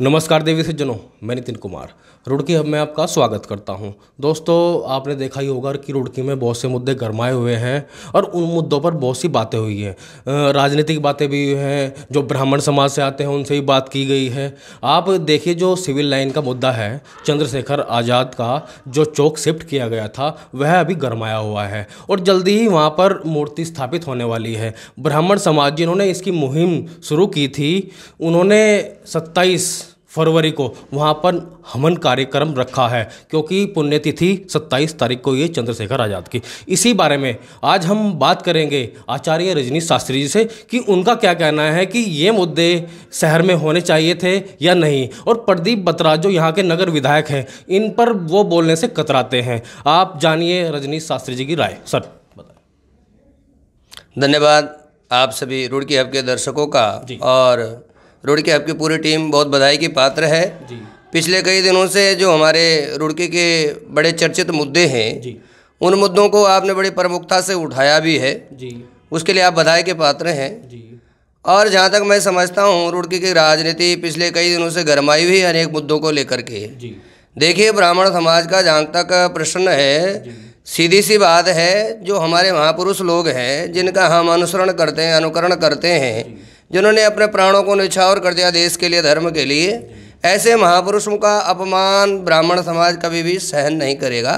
नमस्कार देवी सज्जनों मैं नितिन कुमार रुड़की हब में आपका स्वागत करता हूं दोस्तों आपने देखा ही होगा कि रुड़की में बहुत से मुद्दे गरमाए हुए हैं और उन मुद्दों पर बहुत सी बातें हुई हैं राजनीतिक बातें भी हैं जो ब्राह्मण समाज से आते हैं उनसे भी बात की गई है आप देखिए जो सिविल लाइन का मुद्दा है चंद्रशेखर आज़ाद का जो चौक शिफ्ट किया गया था वह अभी गरमाया हुआ है और जल्दी ही वहाँ पर मूर्ति स्थापित होने वाली है ब्राह्मण समाज जिन्होंने इसकी मुहिम शुरू की थी उन्होंने सत्ताईस फरवरी को वहाँ पर हमन कार्यक्रम रखा है क्योंकि पुण्यतिथि 27 तारीख को ये चंद्रशेखर आज़ाद की इसी बारे में आज हम बात करेंगे आचार्य रजनीश शास्त्री जी से कि उनका क्या कहना है कि ये मुद्दे शहर में होने चाहिए थे या नहीं और प्रदीप बत्रा जो यहाँ के नगर विधायक हैं इन पर वो बोलने से कतराते हैं आप जानिए रजनीश शास्त्री जी की राय सर बताए धन्यवाद आप सभी रुड़की हब के दर्शकों का और रुड़की आपकी पूरी टीम बहुत बधाई की पात्र है पिछले कई दिनों से जो हमारे रुड़की के बड़े चर्चित मुद्दे हैं उन मुद्दों को आपने बड़ी प्रमुखता से उठाया भी है उसके लिए आप बधाई के पात्र हैं और जहाँ तक मैं समझता हूँ रुड़की की राजनीति पिछले कई दिनों से गरमाई हुई अनेक मुद्दों को लेकर के देखिए ब्राह्मण समाज का जहाँ तक प्रश्न है सीधी सी बात है जो हमारे महापुरुष लोग हैं जिनका हम अनुसरण करते हैं अनुकरण करते हैं जिन्होंने अपने प्राणों को निछावर कर दिया देश के लिए धर्म के लिए ऐसे महापुरुषों का अपमान ब्राह्मण समाज कभी भी सहन नहीं करेगा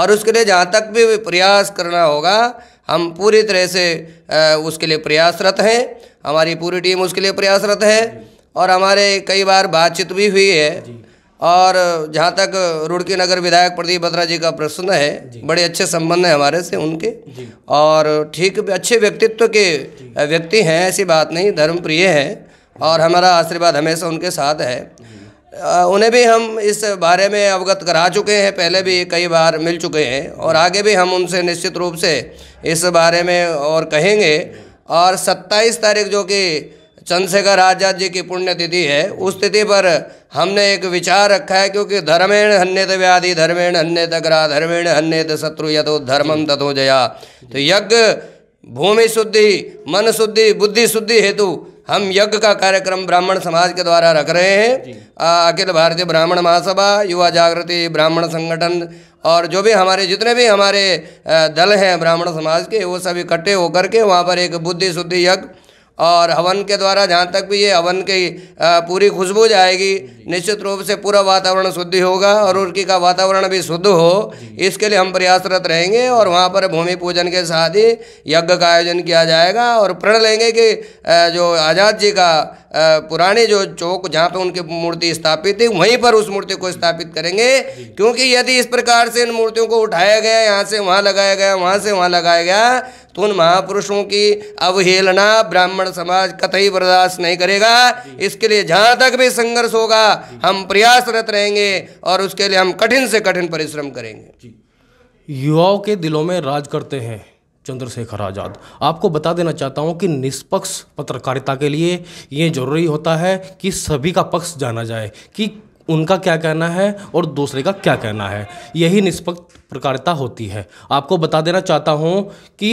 और उसके लिए जहाँ तक भी प्रयास करना होगा हम पूरी तरह से उसके लिए प्रयासरत हैं हमारी पूरी टीम उसके लिए प्रयासरत है और हमारे कई बार बातचीत भी हुई है और जहाँ तक रुड़की नगर विधायक प्रदीप बत्रा जी का प्रश्न है बड़े अच्छे संबंध है हमारे से उनके और ठीक अच्छे व्यक्तित्व के व्यक्ति हैं ऐसी बात नहीं धर्म प्रिय हैं और हमारा आशीर्वाद हमेशा उनके साथ है उन्हें भी हम इस बारे में अवगत करा चुके हैं पहले भी कई बार मिल चुके हैं और आगे भी हम उनसे निश्चित रूप से इस बारे में और कहेंगे और सत्ताईस तारीख जो कि चंद्रशेखर आजाद जी की पुण्यतिथि है उस तिथि पर हमने एक विचार रखा है क्योंकि धर्मेण हन्यत व्याधि धर्मेण हन्यत ग्रह धर्मेण हन्यत शत्रु यथो धर्मम तथो जया तो यज्ञ भूमि शुद्धि मन शुद्धि बुद्धि शुद्धि हेतु हम यज्ञ का कार्यक्रम ब्राह्मण समाज के द्वारा रख रहे हैं अखिल भारतीय ब्राह्मण महासभा युवा जागृति ब्राह्मण संगठन और जो भी हमारे जितने भी हमारे दल हैं ब्राह्मण समाज के वो सब इकट्ठे होकर के वहाँ पर एक बुद्धि शुद्धि यज्ञ और हवन के द्वारा जहाँ तक भी ये हवन की पूरी खुशबू जाएगी निश्चित रूप से पूरा वातावरण शुद्ध होगा और उर्की का वातावरण भी शुद्ध हो इसके लिए हम प्रयासरत रहेंगे और वहाँ पर भूमि पूजन के साथ ही यज्ञ का आयोजन किया जाएगा और प्रण लेंगे कि जो आज़ाद जी का पुराने जो चौक जहाँ पे उनकी मूर्ति स्थापित थी वहीं पर उस मूर्ति को स्थापित करेंगे क्योंकि यदि इस प्रकार से इन मूर्तियों को उठाया गया यहाँ से वहाँ लगाया गया वहाँ से वहाँ लगाया गया तो उन महापुरुषों की अवहेलना ब्राह्मण समाज कतई बर्दाश्त नहीं करेगा इसके लिए जहाँ तक भी संघर्ष होगा हम प्रयासरत रहेंगे और उसके लिए हम कठिन से कठिन परिश्रम करेंगे युवाओं के दिलों में राज करते हैं चंद्रशेखर आज़ाद आपको बता देना चाहता हूं कि निष्पक्ष पत्रकारिता के लिए ये जरूरी होता है कि सभी का पक्ष जाना जाए कि उनका क्या कहना है और दूसरे का क्या कहना है यही निष्पक्ष प्रकारिता होती है आपको बता देना चाहता हूँ कि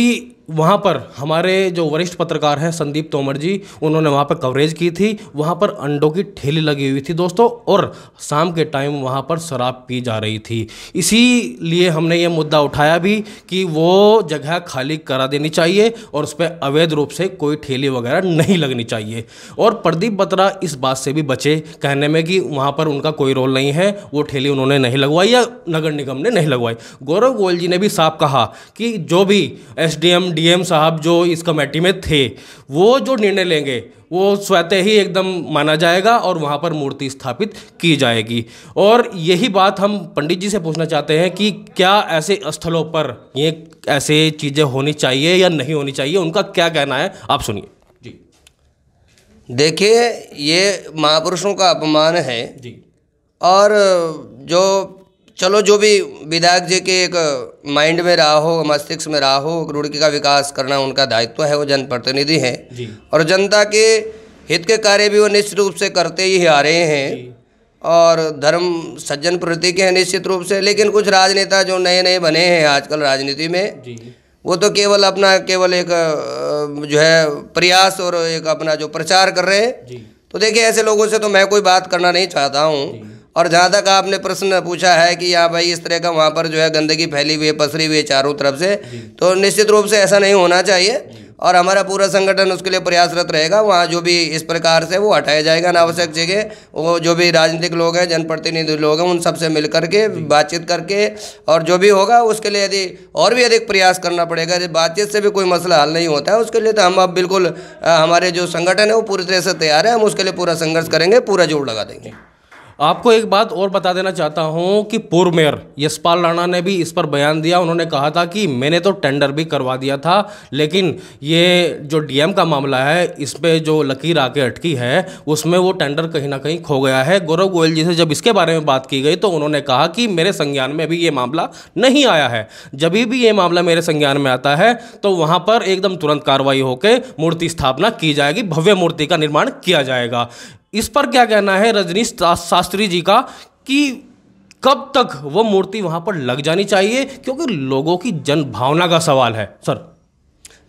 वहाँ पर हमारे जो वरिष्ठ पत्रकार हैं संदीप तोमर जी उन्होंने वहाँ पर कवरेज की थी वहाँ पर अंडों की ठेली लगी हुई थी दोस्तों और शाम के टाइम वहाँ पर शराब पी जा रही थी इसी लिए हमने ये मुद्दा उठाया भी कि वो जगह खाली करा देनी चाहिए और उस पर अवैध रूप से कोई ठेली वगैरह नहीं लगनी चाहिए और प्रदीप बत्रा इस बात से भी बचे कहने में कि वहाँ पर उनका कोई रोल नहीं है वो ठेली उन्होंने नहीं लगवाई या नगर निगम ने नहीं लगवाई गौरव गोयल जी ने भी साफ कहा कि जो भी एस डी एम डीएम साहब जो इस कमेटी में थे वो जो निर्णय लेंगे वो स्वतः ही एकदम माना जाएगा और वहाँ पर मूर्ति स्थापित की जाएगी और यही बात हम पंडित जी से पूछना चाहते हैं कि क्या ऐसे स्थलों पर ये ऐसे चीज़ें होनी चाहिए या नहीं होनी चाहिए उनका क्या कहना है आप सुनिए जी देखिए ये महापुरुषों का अपमान है जी और जो चलो जो भी विधायक जी के एक माइंड में रहा हो मस्तिष्क में रहा हो रुड़की का विकास करना उनका दायित्व है वो जनप्रतिनिधि हैं और जनता के हित के कार्य भी वो निश्चित रूप से करते ही आ रहे हैं और धर्म सज्जन प्रवृत्ति के हैं निश्चित रूप से लेकिन कुछ राजनेता जो नए नए बने हैं आजकल राजनीति में वो तो केवल अपना केवल एक जो है प्रयास और एक अपना जो प्रचार कर रहे हैं तो देखिए ऐसे लोगों से तो मैं कोई बात करना नहीं चाहता हूँ और जहाँ तक आपने प्रश्न पूछा है कि यहाँ भाई इस तरह का वहाँ पर जो है गंदगी फैली हुई है पसरी हुई है चारों तरफ से तो निश्चित रूप से ऐसा नहीं होना चाहिए और हमारा पूरा संगठन उसके लिए प्रयासरत रहेगा वहाँ जो भी इस प्रकार से वो हटाया जाएगा अनावश्यक जगह वो जो भी राजनीतिक लोग हैं जनप्रतिनिधि लोग हैं उन सबसे मिल करके बातचीत करके और जो भी होगा उसके लिए यदि और भी अधिक प्रयास करना पड़ेगा यदि बातचीत से भी कोई मसला हल नहीं होता है उसके लिए तो हम अब बिल्कुल हमारे जो संगठन है वो पूरी तरह से तैयार है हम उसके लिए पूरा संघर्ष करेंगे पूरा जोर लगा देंगे आपको एक बात और बता देना चाहता हूँ कि पूर्व मेयर यशपाल राणा ने भी इस पर बयान दिया उन्होंने कहा था कि मैंने तो टेंडर भी करवा दिया था लेकिन ये जो डीएम का मामला है इस पर जो लकीर आके अटकी है उसमें वो टेंडर कहीं ना कहीं खो गया है गौरव गोयल जी से जब इसके बारे में बात की गई तो उन्होंने कहा कि मेरे संज्ञान में अभी ये मामला नहीं आया है जब भी ये मामला मेरे संज्ञान में आता है तो वहाँ पर एकदम तुरंत कार्रवाई होकर मूर्ति स्थापना की जाएगी भव्य मूर्ति का निर्माण किया जाएगा इस पर क्या कहना है रजनीश शास्त्री जी का कि कब तक वो मूर्ति वहां पर लग जानी चाहिए क्योंकि लोगों की जन भावना का सवाल है सर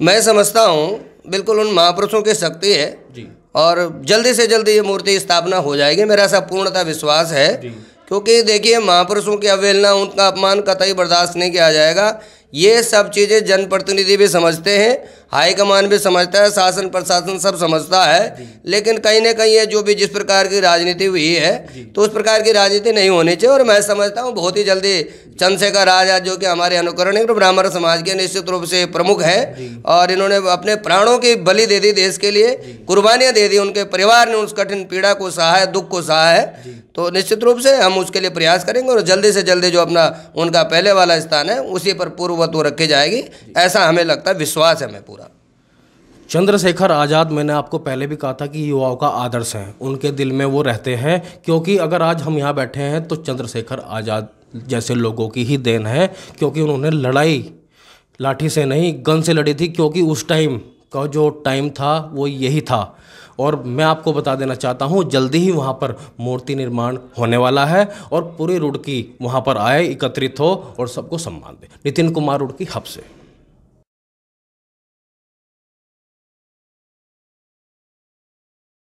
मैं समझता हूँ बिल्कुल उन महापुरुषों की शक्ति है जी और जल्दी से जल्दी ये मूर्ति स्थापना हो जाएगी मेरा ऐसा पूर्णता विश्वास है क्योंकि देखिए महापुरुषों की अवहेलना उनका अपमान कतई बर्दाश्त नहीं किया जाएगा ये सब चीज़ें जनप्रतिनिधि भी समझते हैं हाईकमान भी समझता है शासन प्रशासन सब समझता है लेकिन कहीं ना कहीं ये जो भी जिस प्रकार की राजनीति हुई है तो उस प्रकार की राजनीति नहीं होनी चाहिए और मैं समझता हूँ बहुत ही जल्दी चंद्रशेखर राजा जो कि हमारे अनुकरण है ब्राह्मण समाज के निश्चित रूप से प्रमुख हैं और इन्होंने अपने प्राणों की बलि दे दी देश के लिए कुर्बानियाँ दे दी उनके परिवार ने उस कठिन पीड़ा को सहा है दुख को सहा है तो निश्चित रूप से हम उसके लिए प्रयास करेंगे और जल्दी से जल्दी जो अपना उनका पहले वाला स्थान है उसी पर पूर्ववत वो रखी जाएगी ऐसा हमें लगता है विश्वास है हमें पूरा चंद्रशेखर आज़ाद मैंने आपको पहले भी कहा था कि युवाओं का आदर्श है उनके दिल में वो रहते हैं क्योंकि अगर आज हम यहाँ बैठे हैं तो चंद्रशेखर आज़ाद जैसे लोगों की ही देन है क्योंकि उन्होंने लड़ाई लाठी से नहीं गन से लड़ी थी क्योंकि उस टाइम का जो टाइम था वो यही था और मैं आपको बता देना चाहता हूँ जल्दी ही वहाँ पर मूर्ति निर्माण होने वाला है और पूरी रुड़की वहाँ पर आए एकत्रित हो और सबको सम्मान दे नितिन कुमार रुड़की हब से